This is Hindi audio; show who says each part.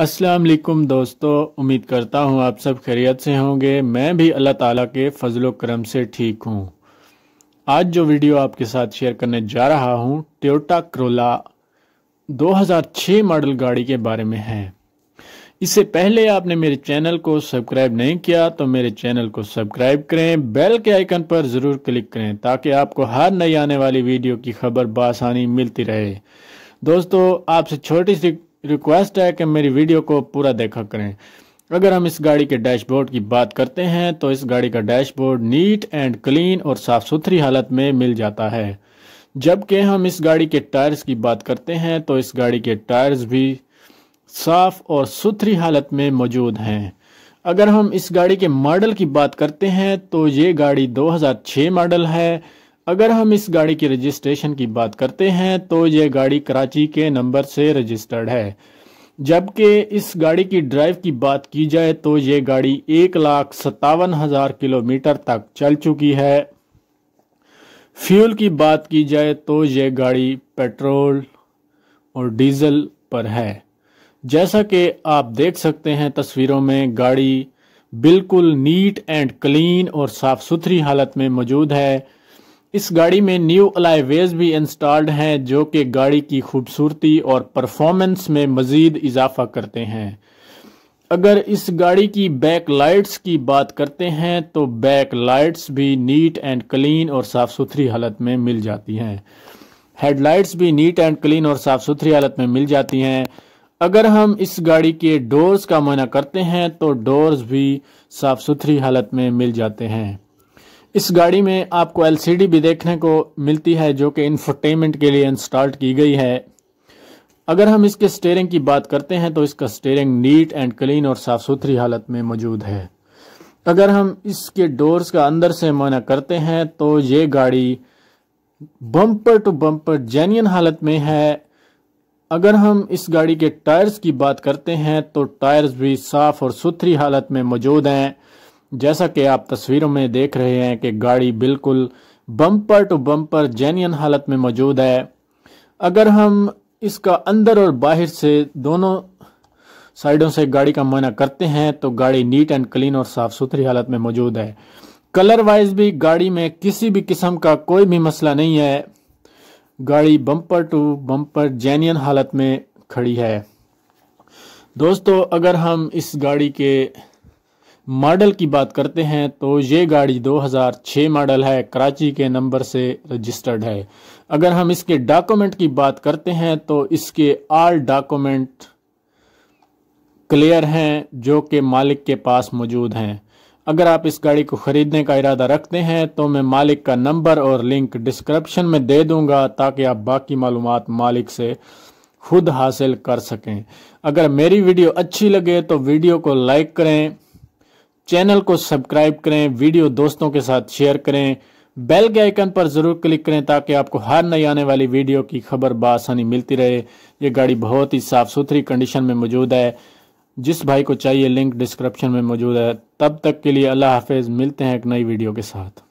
Speaker 1: अस्सलाम वालेकुम दोस्तों उम्मीद करता हूँ आप सब खैरियत से होंगे मैं भी अल्लाह ताला के फजल करम से ठीक हूँ आज जो वीडियो आपके साथ शेयर करने जा रहा हूँ टोयोटा क्रोला 2006 मॉडल गाड़ी के बारे में है इससे पहले आपने मेरे चैनल को सब्सक्राइब नहीं किया तो मेरे चैनल को सब्सक्राइब करें बेल के आइकन पर ज़रूर क्लिक करें ताकि आपको हर नई आने वाली वीडियो की खबर बासानी मिलती रहे दोस्तों आपसे छोटी सी रिक्वेस्ट है कि मेरी वीडियो को पूरा देखा करें अगर हम इस गाड़ी के डैशबोर्ड की बात करते हैं तो इस गाड़ी का डैशबोर्ड नीट एंड क्लीन और साफ़ सुथरी हालत में मिल जाता है जबकि हम इस गाड़ी के टायर्स की बात करते हैं तो इस गाड़ी के टायर्स भी साफ़ और सुथरी हालत में मौजूद हैं अगर हम इस गाड़ी के मॉडल की बात करते हैं तो ये गाड़ी 2006 मॉडल है अगर हम इस गाड़ी की रजिस्ट्रेशन की बात करते हैं तो ये गाड़ी कराची के नंबर से रजिस्टर्ड है जबकि इस गाड़ी की ड्राइव की बात की जाए तो ये गाड़ी एक लाख सत्तावन हज़ार किलोमीटर तक चल चुकी है फ्यूल की बात की जाए तो ये गाड़ी पेट्रोल और डीजल पर है जैसा कि आप देख सकते हैं तस्वीरों में गाड़ी बिल्कुल नीट एंड क्लीन और साफ़ सुथरी हालत में मौजूद है इस गाड़ी में न्यू अलाइवेज भी इंस्टॉल्ड हैं जो कि गाड़ी की खूबसूरती और परफॉर्मेंस में मज़ीद इजाफा करते हैं अगर इस गाड़ी की बैक लाइट्स की बात करते हैं तो बैक लाइट्स भी नीट एंड क्लीन और साफ़ सुथरी हालत में मिल जाती हैं हेडलाइट्स भी नीट एंड क्लीन और साफ़ सुथरी हालत में मिल जाती हैं अगर हम इस गाड़ी के डोर्स का मायना करते हैं तो डोर्स भी साफ़ सुथरी हालत में मिल जाते हैं इस गाड़ी में आपको एलसीडी भी देखने को मिलती है जो कि इन्फोटेनमेंट के लिए इंस्टॉल की गई है अगर हम इसके स्टेयरिंग की बात करते हैं तो इसका स्टेयरिंग नीट एंड क्लीन और साफ़ सुथरी हालत में मौजूद है अगर हम इसके डोर्स का अंदर से माना करते हैं तो ये गाड़ी बम्पर टू बम्पर जेन्यन हालत में है अगर हम इस गाड़ी के टायर्स की बात करते हैं तो टायर्स भी साफ़ और सुथरी हालत में मौजूद हैं जैसा कि आप तस्वीरों में देख रहे हैं कि गाड़ी बिल्कुल बम्पर टू बम्पर जेन्यन हालत में मौजूद है अगर हम इसका अंदर और बाहर से दोनों साइडों से गाड़ी का मुआयना करते हैं तो गाड़ी नीट एंड क्लीन और साफ सुथरी हालत में मौजूद है कलर वाइज भी गाड़ी में किसी भी किस्म का कोई भी मसला नहीं है गाड़ी बम्पर टू बम्पर जेन्यन हालत में खड़ी है दोस्तों अगर हम इस गाड़ी के मॉडल की बात करते हैं तो ये गाड़ी 2006 मॉडल है कराची के नंबर से रजिस्टर्ड है अगर हम इसके डॉक्यूमेंट की बात करते हैं तो इसके आल डॉक्यूमेंट क्लियर हैं जो कि मालिक के पास मौजूद हैं अगर आप इस गाड़ी को ख़रीदने का इरादा रखते हैं तो मैं मालिक का नंबर और लिंक डिस्क्रिप्शन में दे दूंगा ताकि आप बाकी मालूम मालिक से खुद हासिल कर सकें अगर मेरी वीडियो अच्छी लगे तो वीडियो को लाइक करें चैनल को सब्सक्राइब करें वीडियो दोस्तों के साथ शेयर करें बेल के आइकन पर ज़रूर क्लिक करें ताकि आपको हर नई आने वाली वीडियो की खबर बासानी मिलती रहे ये गाड़ी बहुत ही साफ़ सुथरी कंडीशन में मौजूद है जिस भाई को चाहिए लिंक डिस्क्रिप्शन में मौजूद है तब तक के लिए अल्लाह हाफिज़ मिलते हैं एक नई वीडियो के साथ